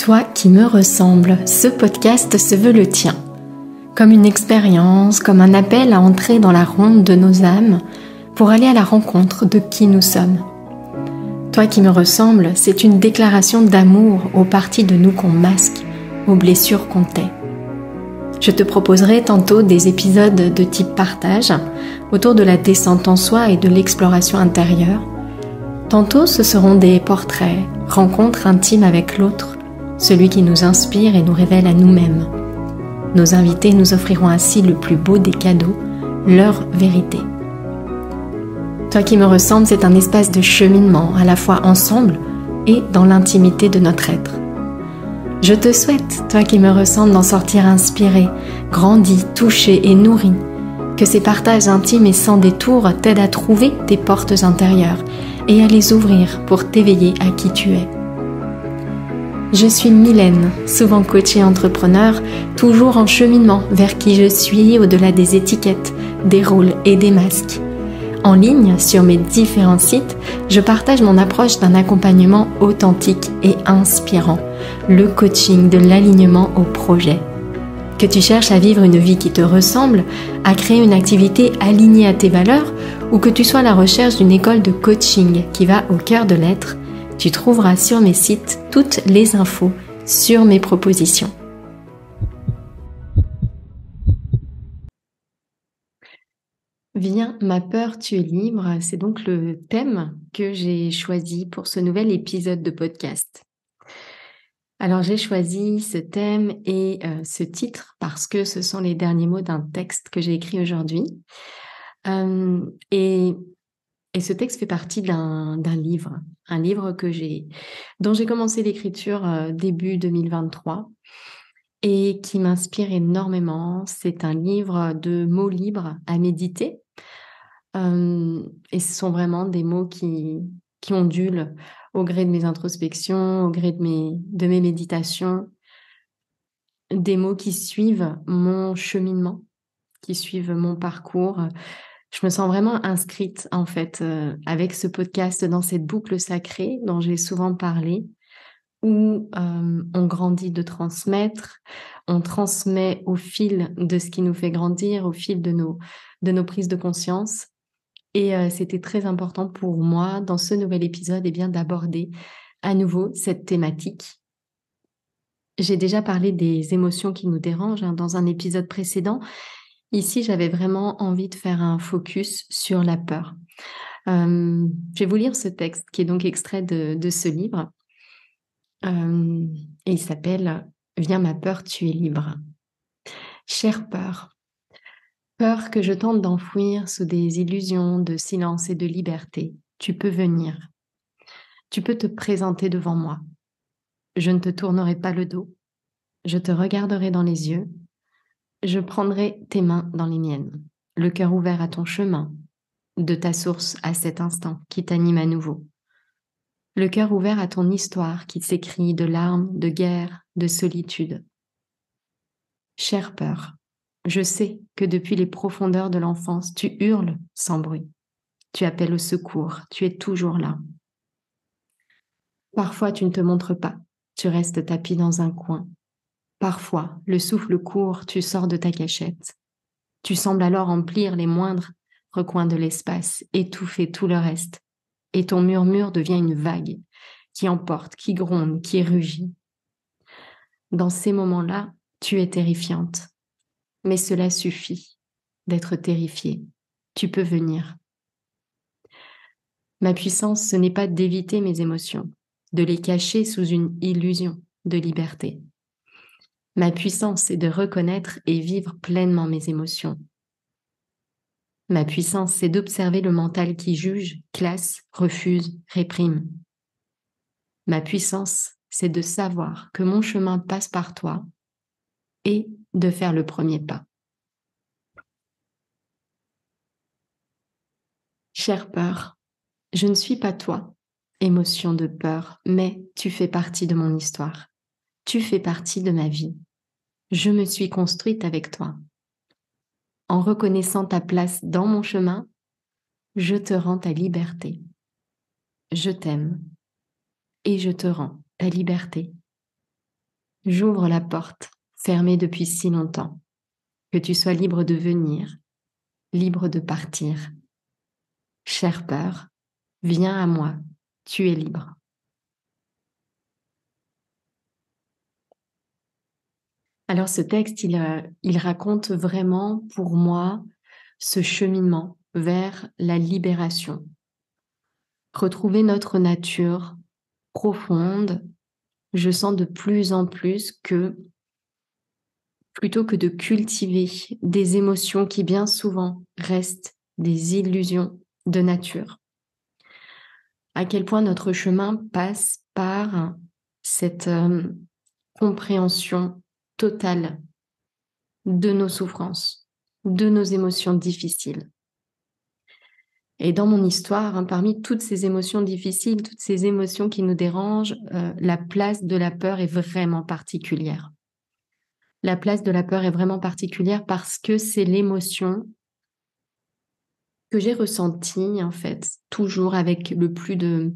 Toi qui me ressemble, ce podcast se veut le tien. Comme une expérience, comme un appel à entrer dans la ronde de nos âmes pour aller à la rencontre de qui nous sommes. Toi qui me ressemble, c'est une déclaration d'amour aux parties de nous qu'on masque, aux blessures qu'on tait. Je te proposerai tantôt des épisodes de type partage, autour de la descente en soi et de l'exploration intérieure. Tantôt ce seront des portraits, rencontres intimes avec l'autre, celui qui nous inspire et nous révèle à nous-mêmes. Nos invités nous offriront ainsi le plus beau des cadeaux, leur vérité. Toi qui me ressemble, c'est un espace de cheminement, à la fois ensemble et dans l'intimité de notre être. Je te souhaite, toi qui me ressemble, d'en sortir inspiré, grandi, touché et nourri, que ces partages intimes et sans détour t'aident à trouver tes portes intérieures et à les ouvrir pour t'éveiller à qui tu es. Je suis Mylène, souvent coachée et entrepreneur, toujours en cheminement vers qui je suis au-delà des étiquettes, des rôles et des masques. En ligne, sur mes différents sites, je partage mon approche d'un accompagnement authentique et inspirant, le coaching de l'alignement au projet. Que tu cherches à vivre une vie qui te ressemble, à créer une activité alignée à tes valeurs, ou que tu sois à la recherche d'une école de coaching qui va au cœur de l'être, tu trouveras sur mes sites toutes les infos sur mes propositions. Viens, ma peur, tu es libre. C'est donc le thème que j'ai choisi pour ce nouvel épisode de podcast. Alors j'ai choisi ce thème et euh, ce titre parce que ce sont les derniers mots d'un texte que j'ai écrit aujourd'hui. Euh, et et ce texte fait partie d'un livre, un livre que dont j'ai commencé l'écriture euh, début 2023 et qui m'inspire énormément. C'est un livre de mots libres à méditer. Euh, et ce sont vraiment des mots qui, qui ondulent au gré de mes introspections, au gré de mes, de mes méditations, des mots qui suivent mon cheminement, qui suivent mon parcours, je me sens vraiment inscrite en fait euh, avec ce podcast dans cette boucle sacrée dont j'ai souvent parlé, où euh, on grandit de transmettre, on transmet au fil de ce qui nous fait grandir, au fil de nos, de nos prises de conscience. Et euh, c'était très important pour moi dans ce nouvel épisode et eh bien d'aborder à nouveau cette thématique. J'ai déjà parlé des émotions qui nous dérangent hein, dans un épisode précédent, Ici, j'avais vraiment envie de faire un focus sur la peur. je vais vous lire ce texte qui est donc extrait de, ce livre. et il s'appelle Viens ma peur, tu es libre. Chère peur, peur que je tente d'enfouir sous des illusions de silence et de liberté, tu peux venir. Tu peux te présenter devant moi. Je ne te tournerai pas le dos. Je te regarderai dans les yeux je prendrai tes mains dans les miennes, le cœur ouvert à ton chemin, de ta source à cet instant qui t'anime à nouveau. Le cœur ouvert à ton histoire qui s'écrit de larmes, de guerre, de solitude. Cher peur, je sais que depuis les profondeurs de l'enfance, tu hurles sans bruit. Tu appelles au secours, tu es toujours là. Parfois, tu ne te montres pas, tu restes tapis dans un coin, Parfois, le souffle court, tu sors de ta cachette. Tu sembles alors emplir les moindres recoins de l'espace, étouffer tout le reste. Et ton murmure devient une vague qui emporte, qui gronde, qui rugit. Dans ces moments-là, tu es terrifiante. Mais cela suffit d'être terrifiée. Tu peux venir. Ma puissance, ce n'est pas d'éviter mes émotions, de les cacher sous une illusion de liberté. Ma puissance est de reconnaître et vivre pleinement mes émotions. Ma puissance, c'est d'observer le mental qui juge, classe, refuse, réprime. Ma puissance, c'est de savoir que mon chemin passe par toi et de faire le premier pas. Chère peur, je ne suis pas toi, émotion de peur, mais tu fais partie de mon histoire. Tu fais partie de ma vie je me suis construite avec toi. En reconnaissant ta place dans mon chemin, je te rends ta liberté. Je t'aime et je te rends ta liberté. J'ouvre la porte fermée depuis si longtemps, que tu sois libre de venir, libre de partir. Cher peur, viens à moi, tu es libre. Alors ce texte, euh, il, raconte vraiment pour moi ce cheminement vers la libération. Retrouver notre nature profonde, je sens de plus en plus que plutôt que de cultiver des émotions qui bien souvent restent des illusions de nature, à quel point notre chemin passe par cette euh, compréhension total de nos souffrances, de nos émotions difficiles. Et dans mon histoire, hein, parmi toutes ces émotions difficiles, toutes ces émotions qui nous dérangent, euh, la place de la peur est vraiment particulière. La place de la peur est vraiment particulière parce que c'est l'émotion que j'ai ressentie, en fait, toujours avec le plus de,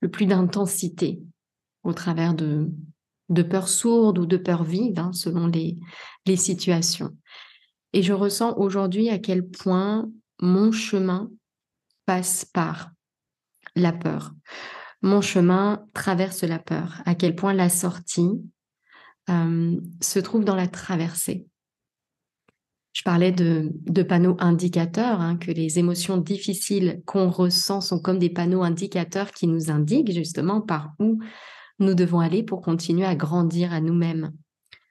le plus d'intensité au travers de, de peur sourde ou de peur vive, hein, selon les, les situations. Et je ressens aujourd'hui à quel point mon chemin passe par la peur. Mon chemin traverse la peur, à quel point la sortie euh, se trouve dans la traversée. Je parlais de, panneaux indicateurs, hein, que les émotions difficiles qu'on ressent sont comme des panneaux indicateurs qui nous indiquent justement par où nous devons aller pour continuer à grandir à nous-mêmes,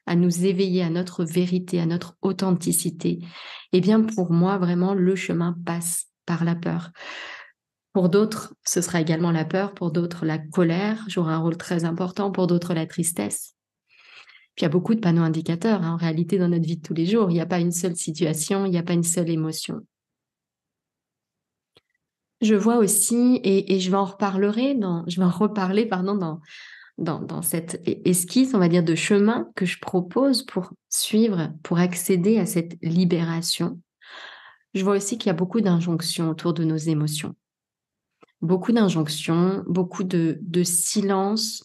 à nous éveiller à notre vérité, à notre authenticité, eh bien pour moi, vraiment, le chemin passe par la peur. Pour d'autres, ce sera également la peur, pour d'autres, la colère jouera un rôle très important, pour d'autres, la tristesse. Puis il y a beaucoup de panneaux indicateurs hein, en réalité dans notre vie de tous les jours. Il n'y a pas une seule situation, il n'y a pas une seule émotion. Je vois aussi, et, je vais en reparlerai dans, je vais en reparler pardon, dans, dans, cette e-, esquisse, on va dire, de chemin que je propose pour suivre, pour accéder à cette libération, je vois aussi qu'il y a beaucoup d'injonctions autour de nos émotions. Beaucoup d'injonctions, beaucoup de, de silence,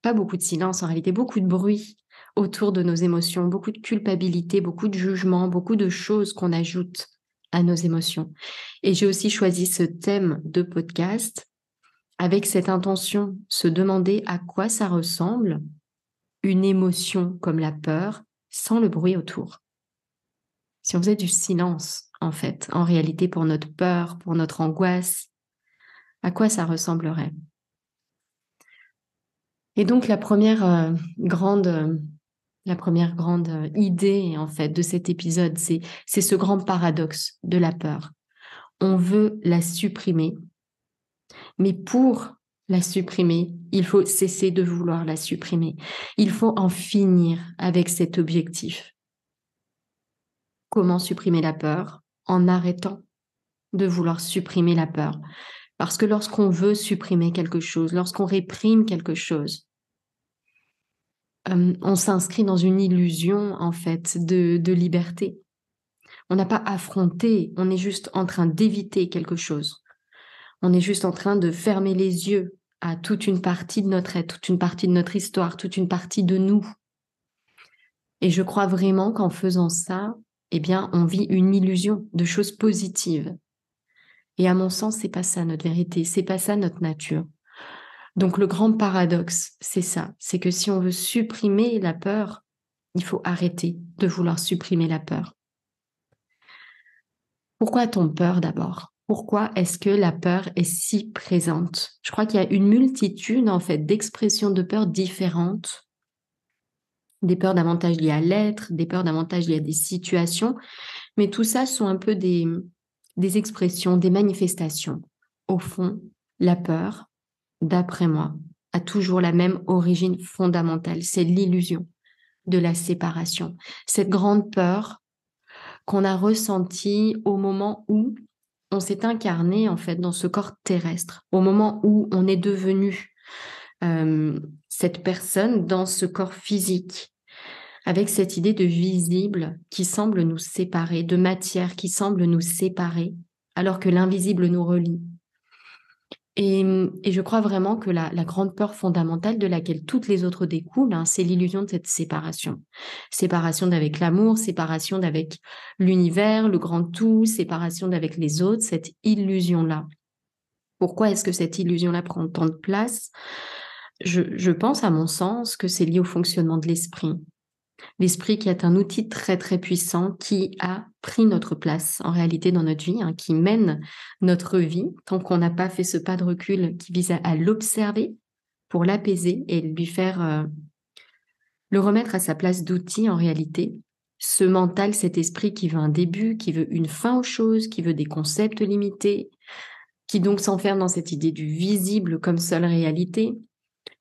pas beaucoup de silence en réalité, beaucoup de bruit autour de nos émotions, beaucoup de culpabilité, beaucoup de jugement, beaucoup de choses qu'on ajoute à nos émotions. Et j'ai aussi choisi ce thème de podcast avec cette intention, se demander à quoi ça ressemble une émotion comme la peur sans le bruit autour. Si on faisait du silence, en fait, en réalité, pour notre peur, pour notre angoisse, à quoi ça ressemblerait Et donc la première euh, grande... Euh, la première grande euh, idée en fait de cet épisode, c'est ce grand paradoxe de la peur. On veut la supprimer mais pour la supprimer, il faut cesser de vouloir la supprimer. Il faut en finir avec cet objectif. Comment supprimer la peur En arrêtant de vouloir supprimer la peur. Parce que lorsqu'on veut supprimer quelque chose, lorsqu'on réprime quelque chose, euh, on s'inscrit dans une illusion en fait de liberté. On n'a pas affronté, on est juste en train d'éviter quelque chose. On est juste en train de fermer les yeux à toute une partie de notre être, toute une partie de notre histoire, toute une partie de nous. Et je crois vraiment qu'en faisant ça, eh bien, on vit une illusion de choses positives. Et à mon sens, c'est pas ça notre vérité, c'est pas ça notre nature. Donc le grand paradoxe, c'est ça, c'est que si on veut supprimer la peur, il faut arrêter de vouloir supprimer la peur. Pourquoi a-t-on peur d'abord pourquoi est-ce que la peur est si présente Je crois qu'il y a une multitude en fait d'expressions de peur différentes, des peurs davantage liées à l'être, des peurs davantage liées à des situations, mais tout ça sont un peu des, des expressions, des manifestations. Au fond, la peur, d'après moi, a toujours la même origine fondamentale, c'est l'illusion de la séparation, cette grande peur qu'on a ressentie au moment où on s'est incarné en fait dans ce corps terrestre. Au moment où on est devenu euh, cette personne dans ce corps physique, avec cette idée de visible qui semble nous séparer, de matière qui semble nous séparer, alors que l'invisible nous relie. Et, je crois vraiment que la, grande peur fondamentale de laquelle toutes les autres découlent, hein, c'est l'illusion de cette séparation. Séparation d'avec l'amour, séparation d'avec l'univers, le grand tout, séparation d'avec les autres, cette illusion-là. Pourquoi est-ce que cette illusion-là prend tant de place je pense, à mon sens, que c'est lié au fonctionnement de l'esprit. L'esprit qui est un outil très très puissant qui a pris notre place en réalité dans notre vie, hein, qui mène notre vie tant qu'on n'a pas fait ce pas de recul qui vise à, l'observer pour l'apaiser et lui faire euh, le remettre à sa place d'outil en réalité. Ce mental, cet esprit qui veut un début, qui veut une fin aux choses, qui veut des concepts limités, qui donc s'enferme dans cette idée du visible comme seule réalité,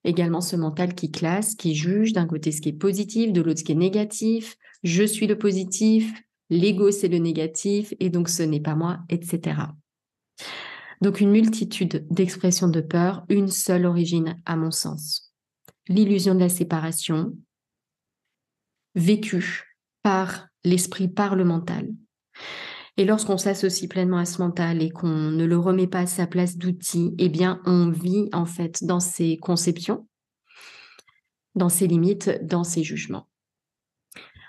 Également ce mental qui classe, qui juge d'un côté ce qui est positif, de l'autre ce qui est négatif. Je suis le positif, l'ego c'est le négatif, et donc ce n'est pas moi, etc. Donc une multitude d'expressions de peur, une seule origine à mon sens. L'illusion de la séparation, vécue par l'esprit, par le mental. Et lorsqu'on s'associe pleinement à ce mental et qu'on ne le remet pas à sa place d'outil, eh bien, on vit en fait dans ses conceptions, dans ses limites, dans ses jugements.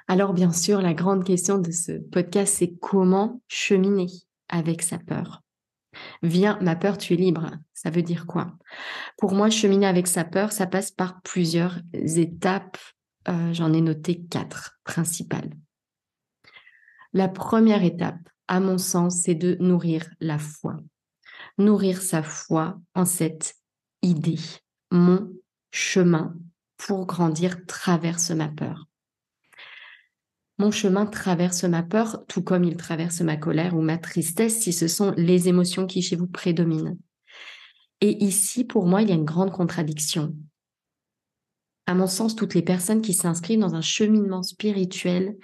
Alors, bien sûr, la grande question de ce podcast, c'est comment cheminer avec sa peur. Viens, ma peur, tu es libre. Ça veut dire quoi Pour moi, cheminer avec sa peur, ça passe par plusieurs étapes. Euh, j'en ai noté quatre principales. La première étape, à mon sens, c'est de nourrir la foi. Nourrir sa foi en cette idée. Mon chemin pour grandir traverse ma peur. Mon chemin traverse ma peur, tout comme il traverse ma colère ou ma tristesse, si ce sont les émotions qui chez vous prédominent. Et ici, pour moi, il y a une grande contradiction. À mon sens, toutes les personnes qui s'inscrivent dans un cheminement spirituel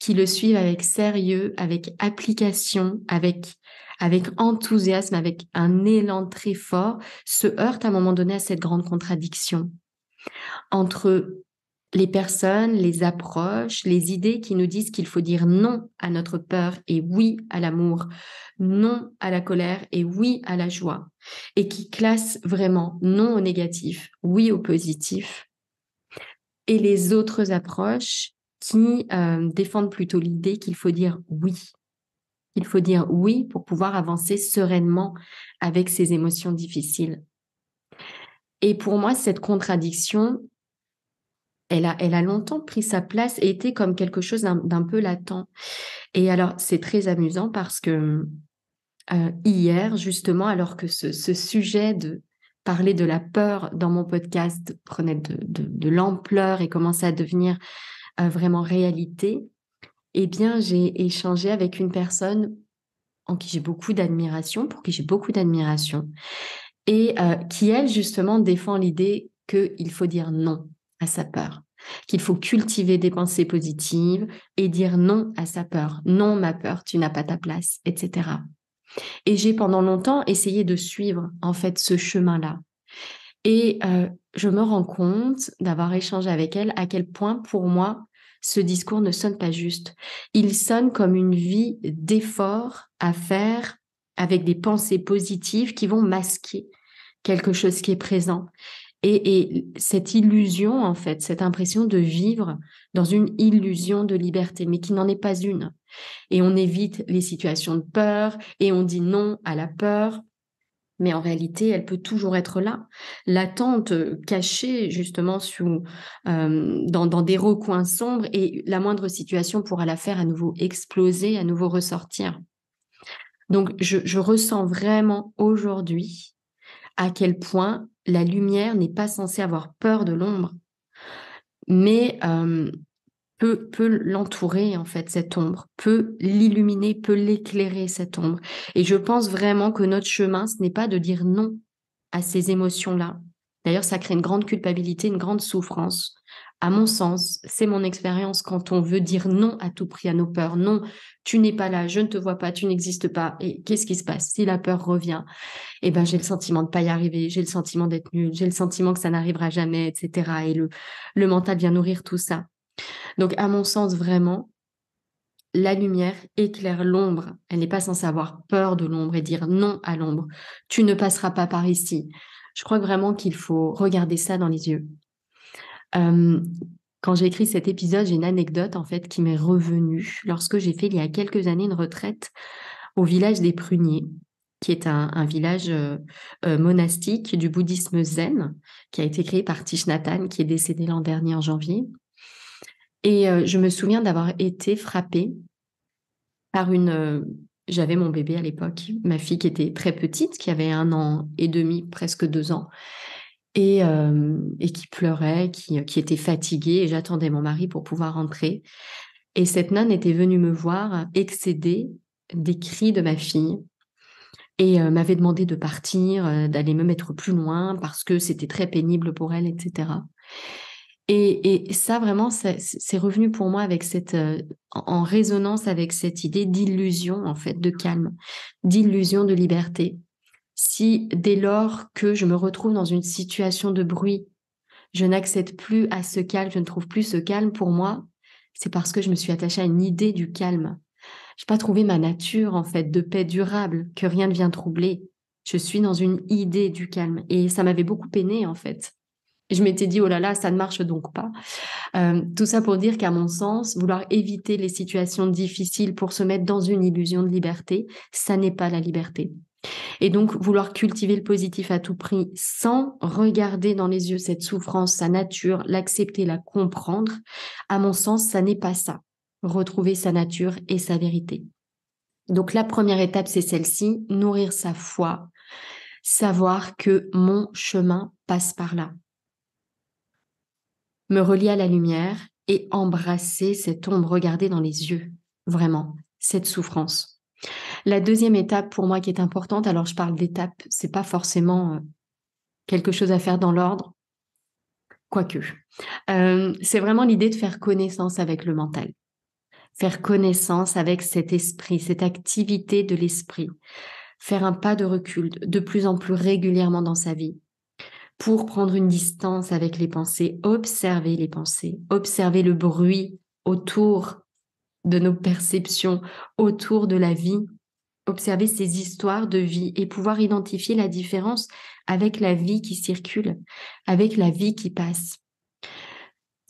qui le suivent avec sérieux, avec application, avec avec enthousiasme, avec un élan très fort, se heurtent à un moment donné à cette grande contradiction entre les personnes, les approches, les idées qui nous disent qu'il faut dire non à notre peur et oui à l'amour, non à la colère et oui à la joie, et qui classent vraiment non au négatif, oui au positif, et les autres approches qui euh, défendent plutôt l'idée qu'il faut dire oui. Il faut dire oui pour pouvoir avancer sereinement avec ces émotions difficiles. Et pour moi, cette contradiction, elle a, elle a longtemps pris sa place et était comme quelque chose d'un peu latent. Et alors, c'est très amusant parce que euh, hier, justement, alors que ce, sujet de parler de la peur dans mon podcast prenait de, de l'ampleur et commençait à devenir euh, vraiment réalité, eh bien, j'ai échangé avec une personne en qui j'ai beaucoup d'admiration, pour qui j'ai beaucoup d'admiration, et euh, qui, elle, justement, défend l'idée qu'il faut dire non à sa peur, qu'il faut cultiver des pensées positives et dire non à sa peur, non ma peur, tu n'as pas ta place, etc. Et j'ai pendant longtemps essayé de suivre, en fait, ce chemin-là. Et euh, je me rends compte d'avoir échangé avec elle à quel point pour moi ce discours ne sonne pas juste. Il sonne comme une vie d'efforts à faire avec des pensées positives qui vont masquer quelque chose qui est présent. Et, et, cette illusion, en fait, cette impression de vivre dans une illusion de liberté, mais qui n'en est pas une. Et on évite les situations de peur et on dit non à la peur mais en réalité, elle peut toujours être là. L'attente euh, cachée, justement, sous, euh, dans, des recoins sombres, et la moindre situation pourra la faire à nouveau exploser, à nouveau ressortir. Donc, je, ressens vraiment aujourd'hui à quel point la lumière n'est pas censée avoir peur de l'ombre, mais euh, peut, l'entourer en fait cette ombre, peut l'illuminer, peut l'éclairer cette ombre. Et je pense vraiment que notre chemin, ce n'est pas de dire non à ces émotions-là. D'ailleurs, ça crée une grande culpabilité, une grande souffrance. À mon sens, c'est mon expérience quand on veut dire non à tout prix à nos peurs. Non, tu n'es pas là, je ne te vois pas, tu n'existes pas. Et qu'est-ce qui se passe si la peur revient Eh ben, j'ai le sentiment de pas y arriver, j'ai le sentiment d'être nul, j'ai le sentiment que ça n'arrivera jamais, etc. Et le, le mental vient nourrir tout ça. Donc, à mon sens, vraiment, la lumière éclaire l'ombre. Elle n'est pas censée avoir peur de l'ombre et dire non à l'ombre. Tu ne passeras pas par ici. Je crois vraiment qu'il faut regarder ça dans les yeux. quand j'ai écrit cet épisode, j'ai une anecdote en fait qui m'est revenue lorsque j'ai fait il y a quelques années une retraite au village des Pruniers, qui est un, village euh, euh, monastique du bouddhisme zen, qui a été créé par Tishnathan, qui est décédé l'an dernier en janvier. Et euh, je me souviens d'avoir été frappée par une. Euh, j'avais mon bébé à l'époque, ma fille qui était très petite, qui avait un an et demi, presque deux ans, et, euh, qui pleurait, qui, qui était fatiguée, et j'attendais mon mari pour pouvoir rentrer. Et cette nonne était venue me voir, excédée des cris de ma fille, et m'avait demandé de partir, d'aller me mettre plus loin, parce que c'était très pénible pour elle, etc. Et, ça, vraiment, c'est revenu pour moi avec cette, euh, en résonance avec cette idée d'illusion, en fait, de calme, d'illusion de liberté. Si dès lors que je me retrouve dans une situation de bruit, je n'accède plus à ce calme, je ne trouve plus ce calme pour moi, c'est parce que je me suis attachée à une idée du calme. Je n'ai pas trouvé ma nature, en fait, de paix durable, que rien ne vient troubler. Je suis dans une idée du calme. Et ça m'avait beaucoup peiné, en fait je m'étais dit, oh là là, ça ne marche donc pas. Euh, tout ça pour dire qu'à mon sens, vouloir éviter les situations difficiles pour se mettre dans une illusion de liberté, ça n'est pas la liberté. Et donc, vouloir cultiver le positif à tout prix sans regarder dans les yeux cette souffrance, sa nature, l'accepter, la comprendre, à mon sens, ça n'est pas ça. Retrouver sa nature et sa vérité. Donc, la première étape, c'est celle-ci, nourrir sa foi, savoir que mon chemin passe par là me relier à la lumière et embrasser cette ombre, regarder dans les yeux, vraiment, cette souffrance. La deuxième étape pour moi qui est importante, alors je parle d'étape, c'est pas forcément euh, quelque chose à faire dans l'ordre, quoique. Euh, c'est vraiment l'idée de faire connaissance avec le mental, faire connaissance avec cet esprit, cette activité de l'esprit, faire un pas de recul de plus en plus régulièrement dans sa vie, pour prendre une distance avec les pensées, observer les pensées, observer le bruit autour de nos perceptions, autour de la vie, observer ces histoires de vie et pouvoir identifier la différence avec la vie qui circule, avec la vie qui passe.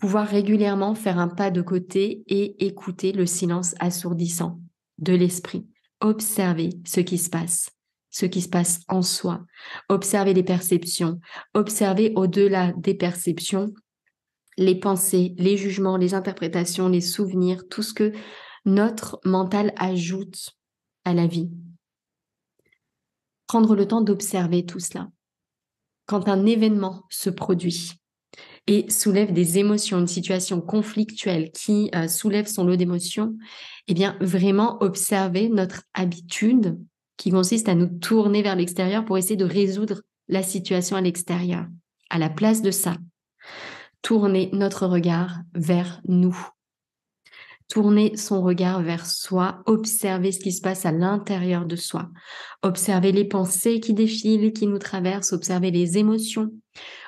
Pouvoir régulièrement faire un pas de côté et écouter le silence assourdissant de l'esprit, observer ce qui se passe ce qui se passe en soi, observer les perceptions, observer au-delà des perceptions les pensées, les jugements, les interprétations, les souvenirs, tout ce que notre mental ajoute à la vie. Prendre le temps d'observer tout cela. Quand un événement se produit et soulève des émotions, une situation conflictuelle qui euh, soulève son lot d'émotions, eh bien vraiment observer notre habitude qui consiste à nous tourner vers l'extérieur pour essayer de résoudre la situation à l'extérieur. À la place de ça, tourner notre regard vers nous. Tourner son regard vers soi, observer ce qui se passe à l'intérieur de soi, observer les pensées qui défilent, qui nous traversent, observer les émotions,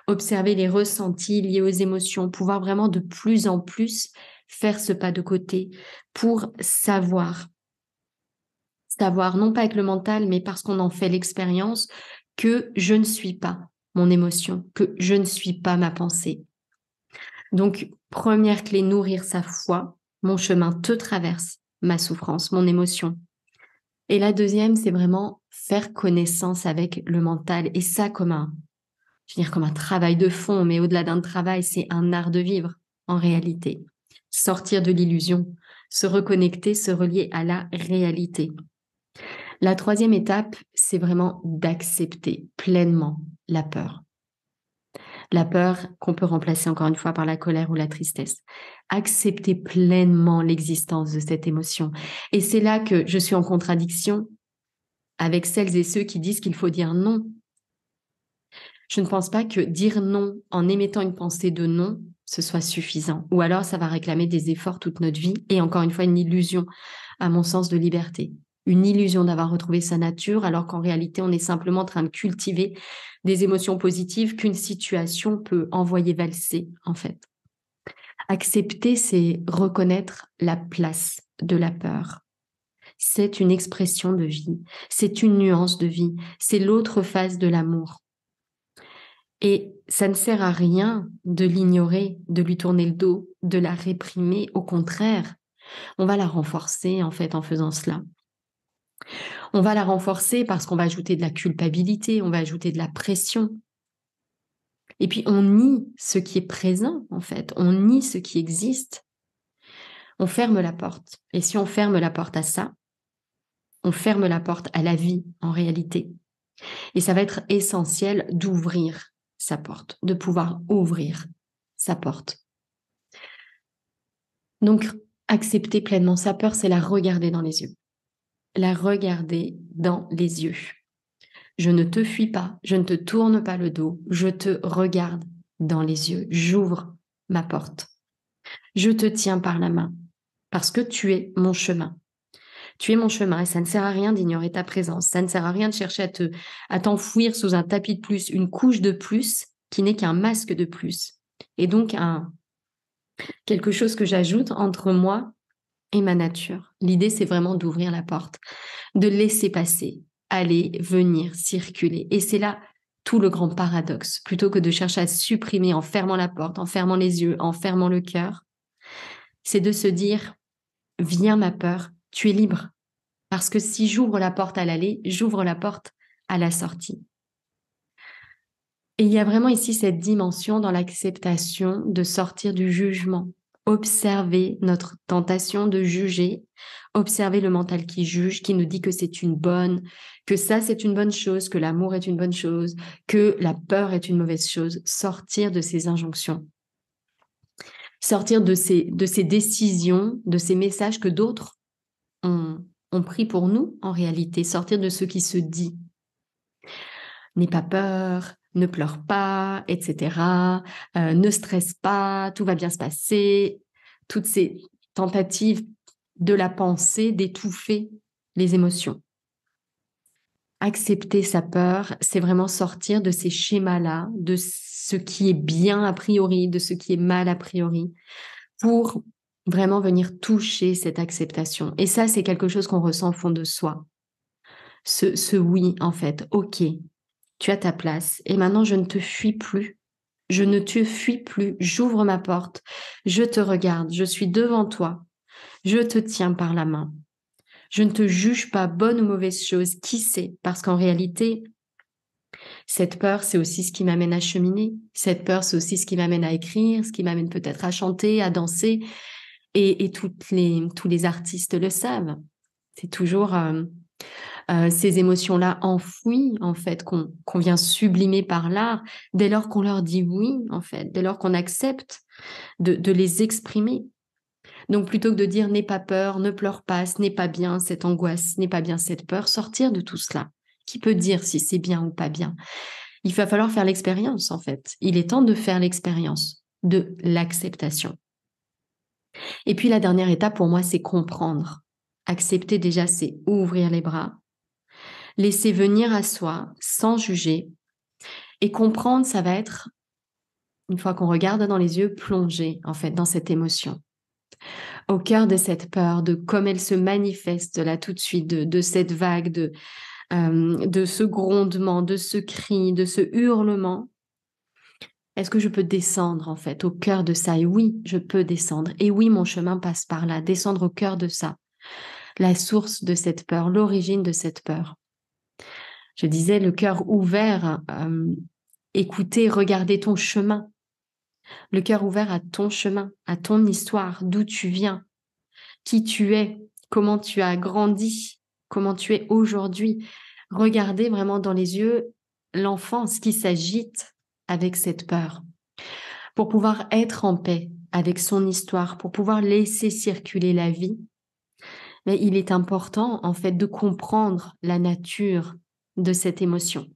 observer les ressentis liés aux émotions, pouvoir vraiment de plus en plus faire ce pas de côté pour savoir savoir, non pas avec le mental, mais parce qu'on en fait l'expérience, que je ne suis pas mon émotion, que je ne suis pas ma pensée. Donc, première clé, nourrir sa foi. Mon chemin te traverse, ma souffrance, mon émotion. Et la deuxième, c'est vraiment faire connaissance avec le mental. Et ça, comme un, je veux dire, comme un travail de fond, mais au-delà d'un travail, c'est un art de vivre en réalité. Sortir de l'illusion, se reconnecter, se relier à la réalité. La troisième étape, c'est vraiment d'accepter pleinement la peur. La peur qu'on peut remplacer encore une fois par la colère ou la tristesse. Accepter pleinement l'existence de cette émotion. Et c'est là que je suis en contradiction avec celles et ceux qui disent qu'il faut dire non. Je ne pense pas que dire non en émettant une pensée de non, ce soit suffisant. Ou alors ça va réclamer des efforts toute notre vie et encore une fois une illusion, à mon sens, de liberté une illusion d'avoir retrouvé sa nature, alors qu'en réalité, on est simplement en train de cultiver des émotions positives qu'une situation peut envoyer valser, en fait. Accepter, c'est reconnaître la place de la peur. C'est une expression de vie, c'est une nuance de vie, c'est l'autre face de l'amour. Et ça ne sert à rien de l'ignorer, de lui tourner le dos, de la réprimer. Au contraire, on va la renforcer en fait en faisant cela. On va la renforcer parce qu'on va ajouter de la culpabilité, on va ajouter de la pression. Et puis on nie ce qui est présent, en fait, on nie ce qui existe. On ferme la porte. Et si on ferme la porte à ça, on ferme la porte à la vie en réalité. Et ça va être essentiel d'ouvrir sa porte, de pouvoir ouvrir sa porte. Donc, accepter pleinement sa peur, c'est la regarder dans les yeux la regarder dans les yeux. Je ne te fuis pas, je ne te tourne pas le dos, je te regarde dans les yeux, j'ouvre ma porte. Je te tiens par la main, parce que tu es mon chemin. Tu es mon chemin et ça ne sert à rien d'ignorer ta présence, ça ne sert à rien de chercher à te à t'enfouir sous un tapis de plus, une couche de plus qui n'est qu'un masque de plus. Et donc un quelque chose que j'ajoute entre moi et ma nature. L'idée, c'est vraiment d'ouvrir la porte, de laisser passer, aller, venir, circuler. Et c'est là tout le grand paradoxe. Plutôt que de chercher à supprimer en fermant la porte, en fermant les yeux, en fermant le cœur, c'est de se dire, viens ma peur, tu es libre. Parce que si j'ouvre la porte à l'aller, j'ouvre la porte à la sortie. Et il y a vraiment ici cette dimension dans l'acceptation de sortir du jugement, observer notre tentation de juger, observer le mental qui juge, qui nous dit que c'est une bonne, que ça c'est une bonne chose, que l'amour est une bonne chose, que la peur est une mauvaise chose, sortir de ces injonctions, sortir de ces, de ces décisions, de ces messages que d'autres ont, ont pris pour nous en réalité, sortir de ce qui se dit. N'aie pas peur, ne pleure pas, etc., euh, ne stresse pas, tout va bien se passer, toutes ces tentatives de la pensée d'étouffer les émotions. Accepter sa peur, c'est vraiment sortir de ces schémas-là, de ce qui est bien a priori, de ce qui est mal a priori, pour vraiment venir toucher cette acceptation. Et ça, c'est quelque chose qu'on ressent au fond de soi. ce oui, en fait, ok, tu as ta place. Et maintenant, je ne te fuis plus. Je ne te fuis plus. J'ouvre ma porte. Je te regarde. Je suis devant toi. Je te tiens par la main. Je ne te juge pas bonne ou mauvaise chose. Qui sait Parce qu'en réalité, cette peur, c'est aussi ce qui m'amène à cheminer. Cette peur, c'est aussi ce qui m'amène à écrire, ce qui m'amène peut-être à chanter, à danser. Et, les, tous les artistes le savent. C'est toujours euh, euh, ces émotions-là enfouies, en fait, qu'on vient sublimer par l'art, dès lors qu'on leur dit oui, en fait, dès lors qu'on accepte de, de, les exprimer. Donc, plutôt que de dire n'aie pas peur, ne pleure pas, ce n'est pas bien cette angoisse, ce n'est pas bien cette peur, sortir de tout cela. Qui peut dire si c'est bien ou pas bien Il va falloir faire l'expérience, en fait. Il est temps de faire l'expérience de l'acceptation. Et puis, la dernière étape pour moi, c'est comprendre Accepter déjà, c'est ouvrir les bras, laisser venir à soi sans juger. Et comprendre, ça va être, une fois qu'on regarde dans les yeux, plonger en fait dans cette émotion. Au cœur de cette peur, de comme elle se manifeste là tout de suite, de, cette vague, de, euh, de ce grondement, de ce cri, de ce hurlement. Est-ce que je peux descendre en fait au cœur de ça Et oui, je peux descendre. Et oui, mon chemin passe par là, descendre au cœur de ça la source de cette peur, l'origine de cette peur. Je disais le cœur ouvert, euh, écoutez, regardez ton chemin. Le cœur ouvert à ton chemin, à ton histoire, d'où tu viens, qui tu es, comment tu as grandi, comment tu es aujourd'hui. Regardez vraiment dans les yeux l'enfance qui s'agite avec cette peur. Pour pouvoir être en paix avec son histoire, pour pouvoir laisser circuler la vie, mais il est important en fait de comprendre la nature de cette émotion,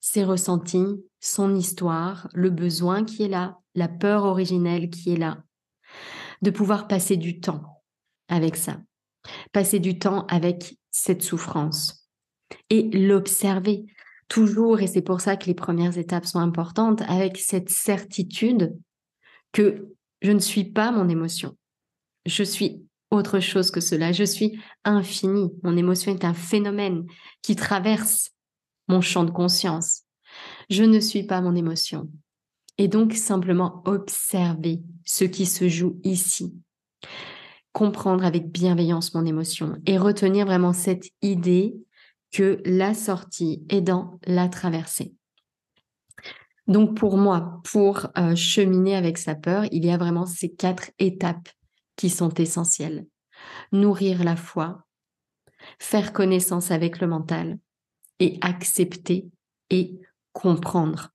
ses ressentis, son histoire, le besoin qui est là, la peur originelle qui est là, de pouvoir passer du temps avec ça, passer du temps avec cette souffrance et l'observer toujours, et c'est pour ça que les premières étapes sont importantes, avec cette certitude que je ne suis pas mon émotion, je suis autre chose que cela. Je suis infini. Mon émotion est un phénomène qui traverse mon champ de conscience. Je ne suis pas mon émotion. Et donc simplement observer ce qui se joue ici. Comprendre avec bienveillance mon émotion et retenir vraiment cette idée que la sortie est dans la traversée. Donc pour moi, pour euh, cheminer avec sa peur, il y a vraiment ces quatre étapes qui sont essentielles. Nourrir la foi, faire connaissance avec le mental et accepter et comprendre.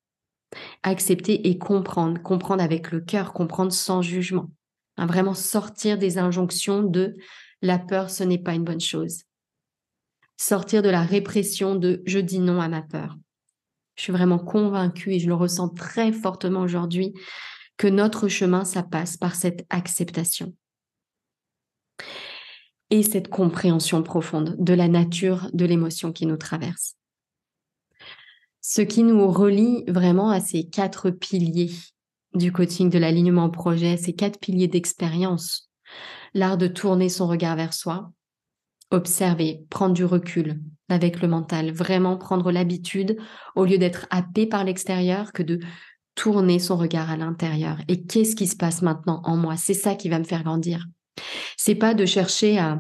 Accepter et comprendre, comprendre avec le cœur, comprendre sans jugement. Hein, vraiment sortir des injonctions de la peur, ce n'est pas une bonne chose. Sortir de la répression de je dis non à ma peur. Je suis vraiment convaincue et je le ressens très fortement aujourd'hui que notre chemin, ça passe par cette acceptation et cette compréhension profonde de la nature de l'émotion qui nous traverse. Ce qui nous relie vraiment à ces quatre piliers du coaching, de l'alignement projet, ces quatre piliers d'expérience. L'art de tourner son regard vers soi, observer, prendre du recul avec le mental, vraiment prendre l'habitude, au lieu d'être happé par l'extérieur, que de tourner son regard à l'intérieur. Et qu'est-ce qui se passe maintenant en moi C'est ça qui va me faire grandir. C'est pas de chercher à,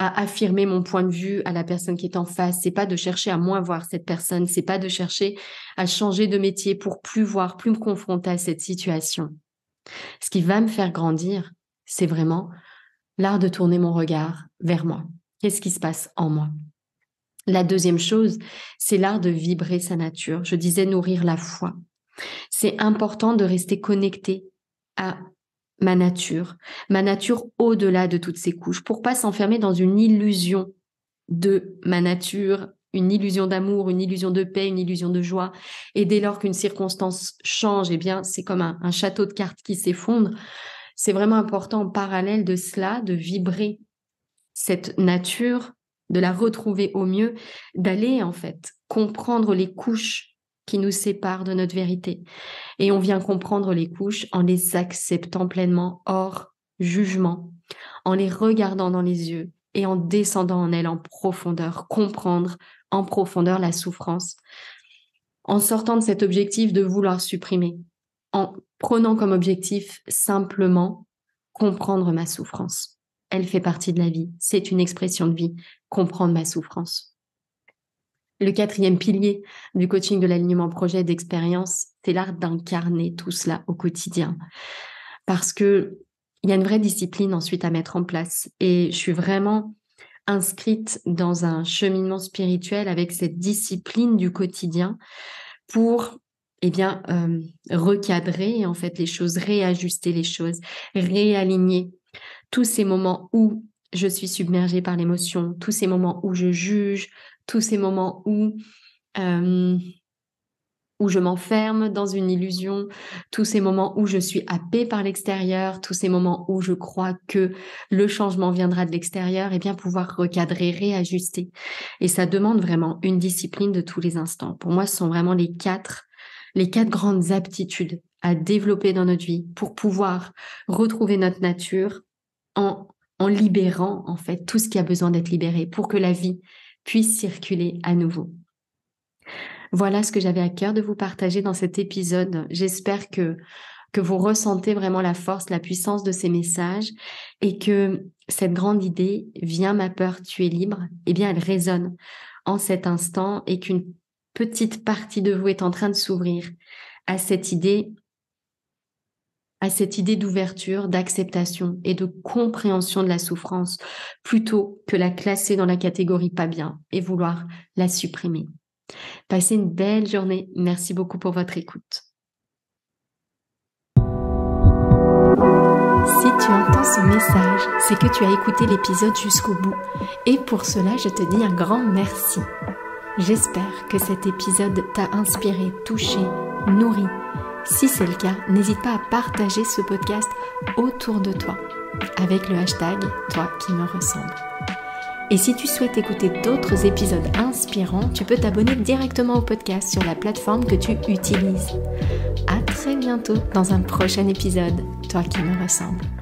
affirmer mon point de vue à la personne qui est en face. C'est pas de chercher à moins voir cette personne. C'est pas de chercher à changer de métier pour plus voir, plus me confronter à cette situation. Ce qui va me faire grandir, c'est vraiment l'art de tourner mon regard vers moi. Qu'est-ce qui se passe en moi La deuxième chose, c'est l'art de vibrer sa nature. Je disais nourrir la foi. C'est important de rester connecté à ma nature, ma nature au-delà de toutes ces couches, pour pas s'enfermer dans une illusion de ma nature, une illusion d'amour, une illusion de paix, une illusion de joie. Et dès lors qu'une circonstance change, eh bien, c'est comme un, un château de cartes qui s'effondre. C'est vraiment important en parallèle de cela, de vibrer cette nature, de la retrouver au mieux, d'aller en fait comprendre les couches qui nous sépare de notre vérité. Et on vient comprendre les couches en les acceptant pleinement hors jugement, en les regardant dans les yeux et en descendant en elles en profondeur, comprendre en profondeur la souffrance, en sortant de cet objectif de vouloir supprimer, en prenant comme objectif simplement comprendre ma souffrance. Elle fait partie de la vie, c'est une expression de vie, comprendre ma souffrance. Le quatrième pilier du coaching de l'alignement projet d'expérience, c'est l'art d'incarner tout cela au quotidien. Parce que il y a une vraie discipline ensuite à mettre en place. Et je suis vraiment inscrite dans un cheminement spirituel avec cette discipline du quotidien pour eh bien, euh, recadrer en fait les choses, réajuster les choses, réaligner tous ces moments où je suis submergée par l'émotion, tous ces moments où je juge, tous ces moments où euh, où je m'enferme dans une illusion, tous ces moments où je suis happée par l'extérieur, tous ces moments où je crois que le changement viendra de l'extérieur, et eh bien pouvoir recadrer, réajuster. Et ça demande vraiment une discipline de tous les instants. Pour moi, ce sont vraiment les quatre, les quatre grandes aptitudes à développer dans notre vie pour pouvoir retrouver notre nature en, en libérant en fait tout ce qui a besoin d'être libéré pour que la vie puisse circuler à nouveau. Voilà ce que j'avais à cœur de vous partager dans cet épisode. J'espère que que vous ressentez vraiment la force, la puissance de ces messages et que cette grande idée, viens ma peur, tu es libre, eh bien elle résonne en cet instant et qu'une petite partie de vous est en train de s'ouvrir à cette idée à cette idée d'ouverture, d'acceptation et de compréhension de la souffrance, plutôt que la classer dans la catégorie pas bien et vouloir la supprimer. Passez une belle journée. Merci beaucoup pour votre écoute. Si tu entends ce message, c'est que tu as écouté l'épisode jusqu'au bout. Et pour cela, je te dis un grand merci. J'espère que cet épisode t'a inspiré, touché, nourri si c'est le cas, n'hésite pas à partager ce podcast autour de toi avec le hashtag Toi qui me ressemble. Et si tu souhaites écouter d'autres épisodes inspirants, tu peux t'abonner directement au podcast sur la plateforme que tu utilises. À très bientôt dans un prochain épisode, Toi qui me ressemble.